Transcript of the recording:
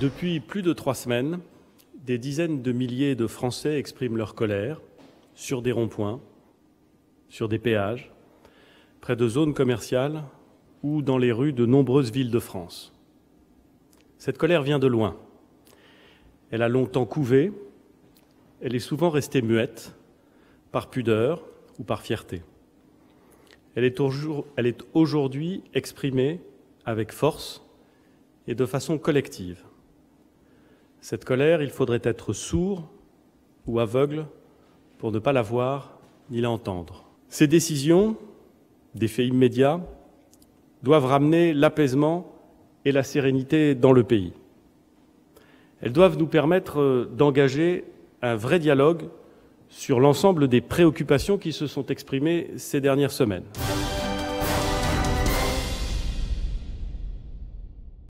Depuis plus de trois semaines, des dizaines de milliers de Français expriment leur colère sur des ronds-points, sur des péages, près de zones commerciales ou dans les rues de nombreuses villes de France. Cette colère vient de loin. Elle a longtemps couvé, elle est souvent restée muette, par pudeur ou par fierté. Elle est aujourd'hui exprimée avec force et de façon collective. Cette colère, il faudrait être sourd ou aveugle pour ne pas la voir ni l'entendre. Ces décisions, des faits immédiats, doivent ramener l'apaisement et la sérénité dans le pays. Elles doivent nous permettre d'engager un vrai dialogue sur l'ensemble des préoccupations qui se sont exprimées ces dernières semaines.